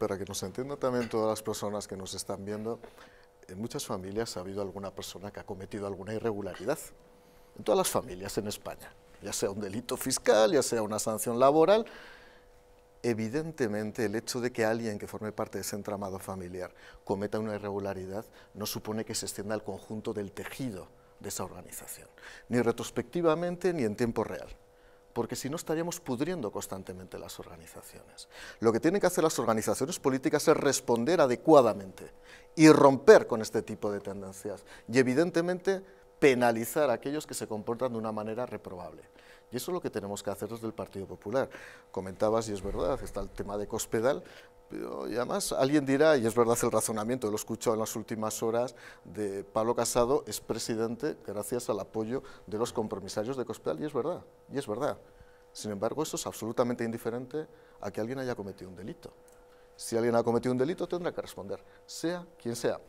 para que nos entienda también todas las personas que nos están viendo, en muchas familias ha habido alguna persona que ha cometido alguna irregularidad. En todas las familias en España, ya sea un delito fiscal, ya sea una sanción laboral, evidentemente el hecho de que alguien que forme parte de ese entramado familiar cometa una irregularidad no supone que se extienda al conjunto del tejido de esa organización, ni retrospectivamente ni en tiempo real porque si no estaríamos pudriendo constantemente las organizaciones. Lo que tienen que hacer las organizaciones políticas es responder adecuadamente y romper con este tipo de tendencias y evidentemente penalizar a aquellos que se comportan de una manera reprobable. Y eso es lo que tenemos que hacer desde el Partido Popular. Comentabas, y es verdad, está el tema de Cospedal, y además alguien dirá, y es verdad el razonamiento, lo he escuchado en las últimas horas, de Pablo Casado es presidente gracias al apoyo de los compromisarios de Cospedal, y es verdad, y es verdad. Sin embargo, eso es absolutamente indiferente a que alguien haya cometido un delito. Si alguien ha cometido un delito, tendrá que responder, sea quien sea.